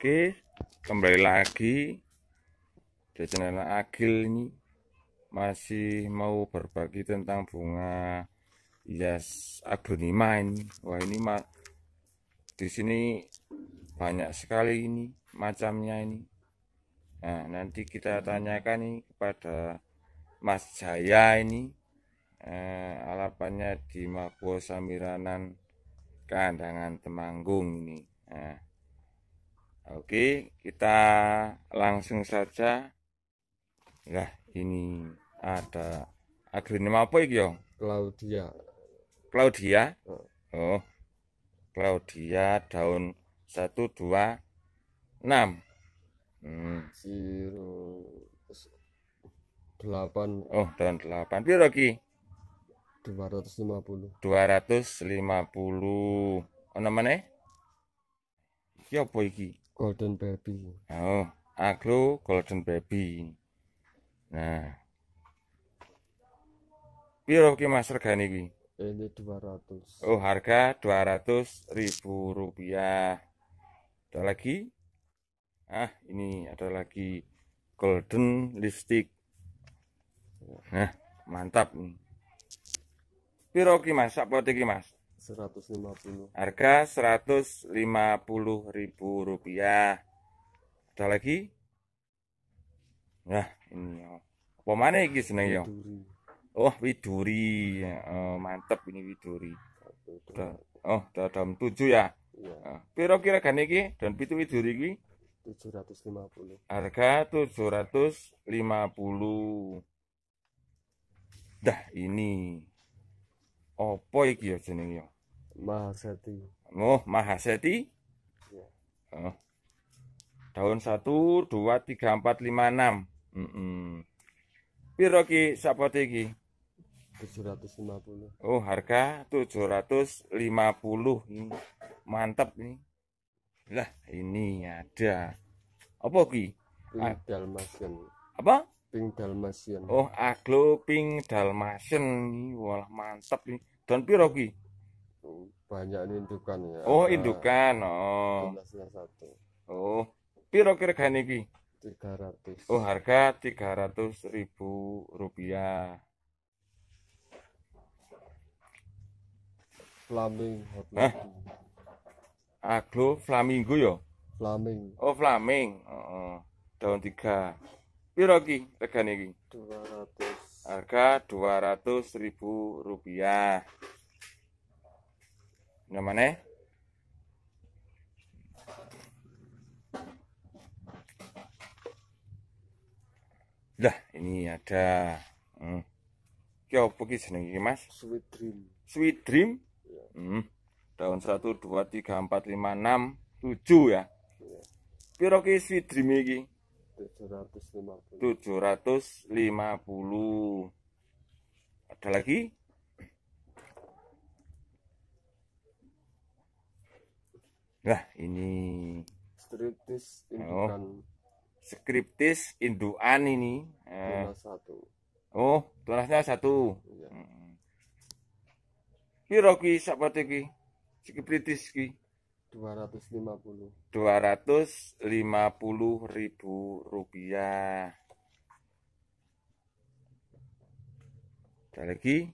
Oke, kembali lagi di channel Agil ini masih mau berbagi tentang bunga hias aglonema ini. Wah ini mah di sini banyak sekali ini macamnya ini. Nah nanti kita tanyakan nih kepada Mas Jaya ini eh, alapannya di Mapo Samiranan Kandangan Temanggung ini. Nah Oke, kita langsung saja. Nah, ini ada agrinema apa iki, Claudia. Claudia? Oh. oh Claudia daun 1 2 6. Hmm. 8. Oh, daun 8. Piro iki? 250. 250. Ono meneh? Ki apa iki? Golden Baby. Oh, agro Golden Baby. Nah. Piro ki Mas regane iki? Ini 200. Oh, harga 200 ribu rupiah. Ada lagi? Ah, ini ada lagi Golden Lipstick. Nah, mantap nih. Piro ki Mas? Sapote ki Mas? 150. Harga 150 ribu rupiah. Ada lagi? Nah, ini ya. apa mana ini seneng ya? Oh, Widuri. Ya, oh, mantep ini Widuri. Oh, dalam tujuh ya. Iya. Nah, Piro kira gane ini? Dan pitu Widuri ini? 750. Harga 750. Dah ini opo iki ya jeneng yo mahaseti oh mahaseti ya. Oh. daun satu dua tiga empat lima enam piro Piroki sapote ki tujuh ratus lima puluh oh harga tujuh ratus lima puluh hmm. mantap nih lah ini ada apa ki Pintal masen. Apa? Pink Dalmatian. Oh, aglo pink Dalmatian. Wah, mantap nih. Dan piro oh, Banyak ini indukan ya. Oh, indukan. Oh. satu. Oh. Piro ini. Tiga 300. Oh, harga tiga ratus ribu rupiah. Flaming Nah. Aglo flamingo yo. Ya? Flaming. Oh, flaming. Oh, oh. Daun tiga. Piro ki regane iki? 200. Harga 200 ribu rupiah. Namanya? Lah, ini ada. Hmm. Ki opo ki Mas? Sweet Dream. Sweet Dream? Iya. Hmm. Daun 1 2 3 4 5 6 7 ya. ya. Piro Sweet Dream iki? 750. 750. Ada lagi? Nah, ini skriptis oh. indukan. Oh. Skriptis indukan ini. Eh. satu. Oh, tunasnya satu. Iya. Hmm. Kira ki sapate ki? Skriptis ki. 250 250 ribu rupiah ada lagi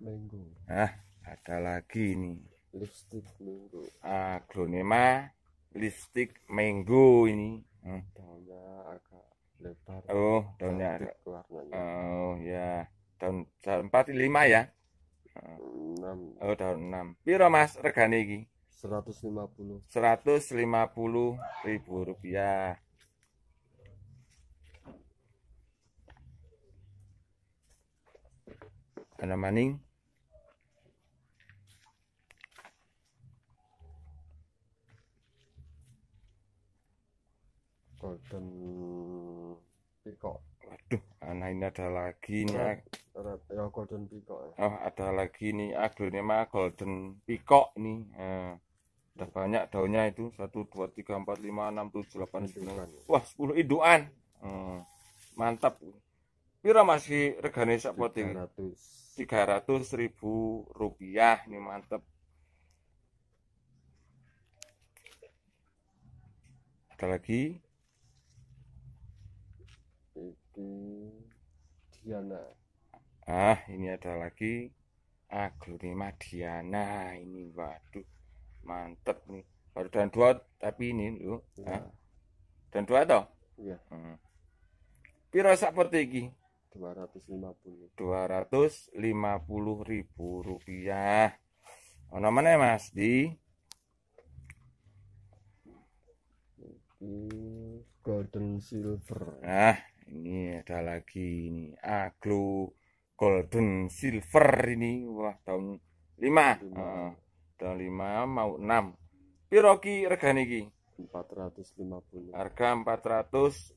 minggu ah ada lagi ini. lipstick minggu aglonema lipstick minggu ini hmm. daunnya agak lebar oh daunnya agak oh ya daun 4 5 ya 6. Oh, daun 6. Piro Mas regane iki? 150. 150 ribu rupiah. Ana maning. Golden Peacock. Waduh, ana ini ada lagi nih. Ya, ya Oh, ada lagi nih. aglonema golden peacock nih. Eh, udah banyak daunnya itu. satu dua tiga empat lima enam tujuh delapan sembilan. Ya? Wah, sepuluh induan. Hmm, mantap. Pira masih regane poting, tiga 300. 300 ribu rupiah nih mantap Ada lagi. Diana ah ini ada lagi aglonema diana ah, ini waduh mantep nih baru dan dua tapi ini lu ya. Nah. dan dua toh iya hmm. piro seperti ini 250 250 ribu rupiah oh namanya mas di Golden Silver. Nah, ini ada lagi ini aglo golden silver ini wah tahun 5 uh, tahun 5 mau 6 piroki ki regane 450 harga 450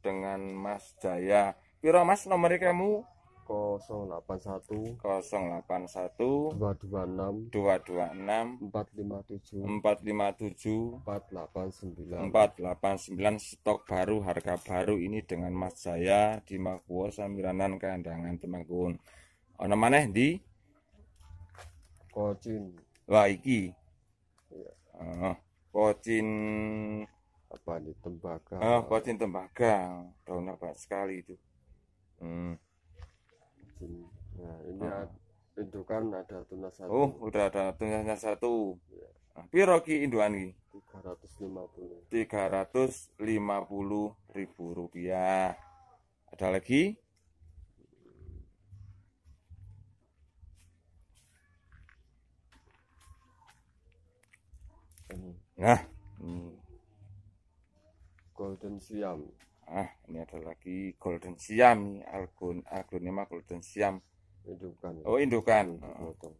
dengan Mas Jaya piro Mas nomor kamu 081 081 226 226 457 457 489 489 stok baru harga baru ini dengan Mas Jaya di Makwo Samiranan Kandangan Temanggung. Ono maneh di Kocin. Wah iki. Iya. Oh, kocin apa di tembaga? Oh, kocin tembaga. Daunnya banyak sekali itu. Hmm sini nah ini oh. Ah. itu kan ada tunas satu oh udah ada tunasnya satu ya. ratus piro ki induan ki 350 350 ribu rupiah ada lagi Nah, hmm. Golden Siam ah ini ada lagi golden siam algon algonema golden siam indukan ya. oh indukan oh.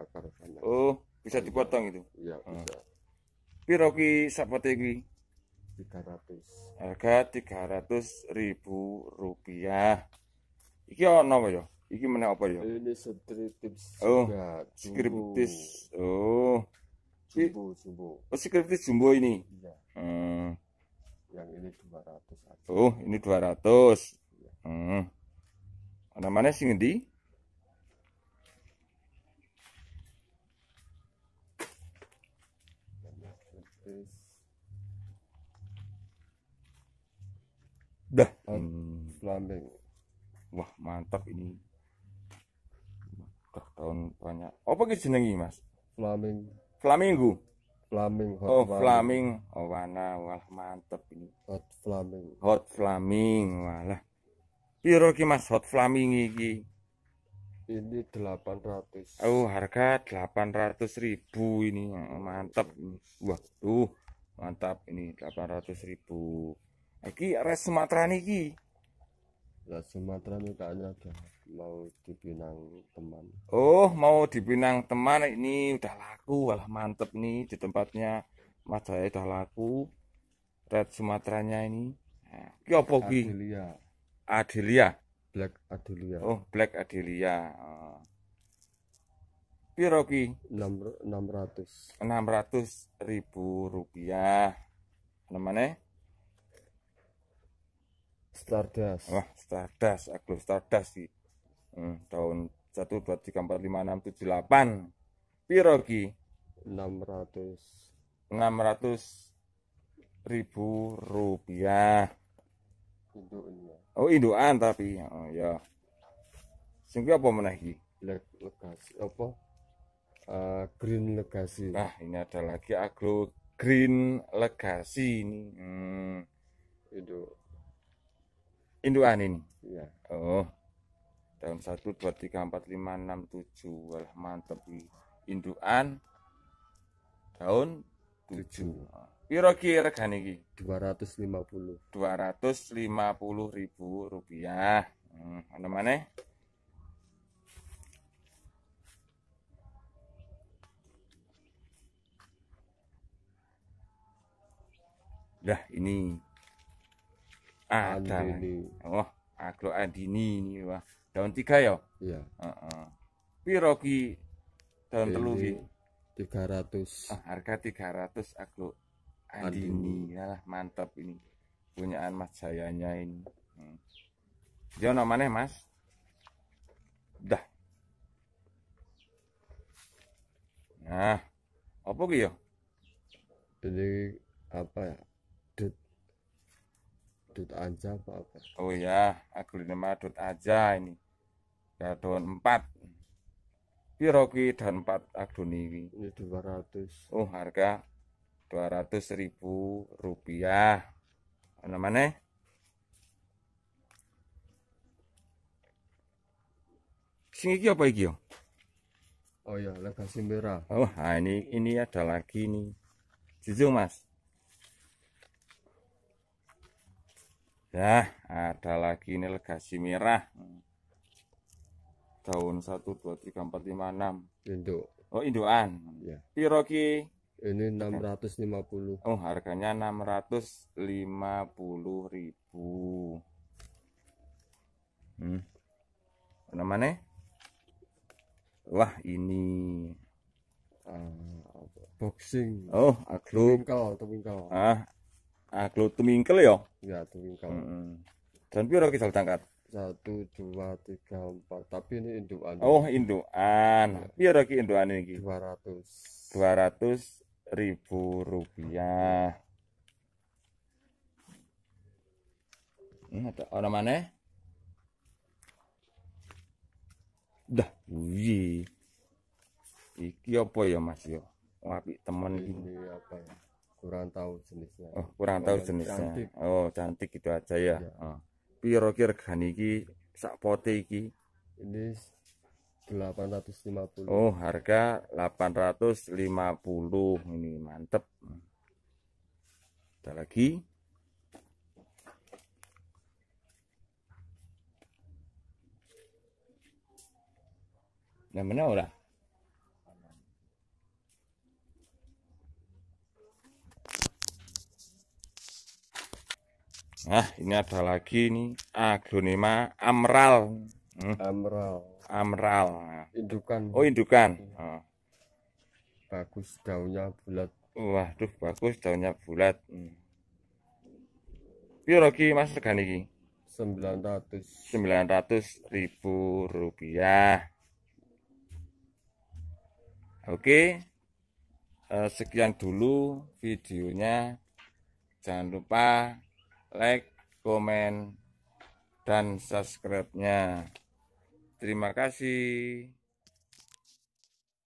akar oh bisa dipotong itu iya oh. bisa piroki sapotegi, tiga ratus, harga tiga ratus ribu rupiah iki ono apa ya iki mana apa ya ini scriptis oh scriptis oh jumbo jumbo oh scriptis jumbo ini iya hmm yang ini 200 aja. oh ini 200 ya. hmm. namanya sing di Dah. Ah, hmm. Wah, mantap ini. Mantap tahun banyak. Apa ki jenengi, Mas? Flaming. Flamingo. Flaming hot Oh, Flaming. Oh, wana wah mantep ini. Hot Flaming. Hot Flaming. Walah. Piro ki Mas hot Flaming iki? Ini 800. Oh, harga 800.000 ini. Oh, mantap. Wah, tuh. Mantap ini 800.000. Iki res Sumatera niki. Ya Sumatera niki kayaknya ada mau dipinang teman oh mau dipinang teman ini udah laku wah mantep nih di tempatnya Mas saya udah laku red Sumateranya ini nah, ya ki apa Adelia Adelia Black Adelia oh Black Adelia oh. enam ratus 600 600 ribu rupiah namanya Stardust. Wah, Stardust, aku Stardust sih. Hmm, tahun 1 2 3 4 5 6 7 8. Piro 600 600 ribu rupiah. Indukan. Ya. Oh, indukan tapi. Oh ya. Sing apa meneh ki? Legasi apa? Uh, green legasi Nah, ini ada lagi agro Green legasi ini. Hmm. Indo. Induan ini. ya. Oh daun 1 2 3 4 5 6 7 Walah mantep indukan daun 7 piro ki regane iki 250 250 ribu rupiah hmm, ana mana Dah ini ada ah, Oh, Aglo Adini ini wah daun tiga ya iya heeh -uh. ki daun telu tiga 300 ah, harga 300 aku Andini lah mantap ini punyaan Mas sayanya ini hmm. Jono mana Mas dah nah apa gitu? ya jadi apa ya dot aja kok apa oh ya aglinema dot aja ini ya daun empat pirogi dan daun empat agdoni ini ya, dua ratus oh harga dua ratus ribu rupiah mana sing iki apa iki yo oh ya legasi merah oh nah ini ini ada lagi nih jujur mas Nah, ada lagi ini legasi merah. Daun 1 2 3 4 5 6. Induk. Oh, indukan. Iya. Piroki. Ini 650. Oh, harganya 650.000. Hmm. Namanya? Wah, ini uh, boxing. Oh, aglo. Twinkle, twinkle. Ah, aglo ah, tumingkel ya ya tumingkel mm -hmm. dan piro kita tangkat satu dua tiga empat tapi ini induan oh induan piro aku induan ini dua ratus dua ratus ribu rupiah hmm, ada orang mana dah wih iki apa ya mas yo ya? Ngapik temen ini apa ya kurang tahu jenisnya oh kurang tahu oh, jenisnya cantik. oh cantik gitu aja ya, ya. Oh. piro regane iki sak pote iki ini 850 oh harga 850 ini mantep ada lagi Nah, mana udah? Nah, ini ada lagi nih aglonema amral. Hmm. Amral. Amral. Indukan. Oh, indukan. Iya. Oh. Bagus daunnya bulat. Waduh, bagus daunnya bulat. Hmm. Piro ki Mas Regan iki? 900. 900 ribu rupiah. Oke. Eh, sekian dulu videonya. Jangan lupa like, komen, dan subscribe-nya. Terima kasih.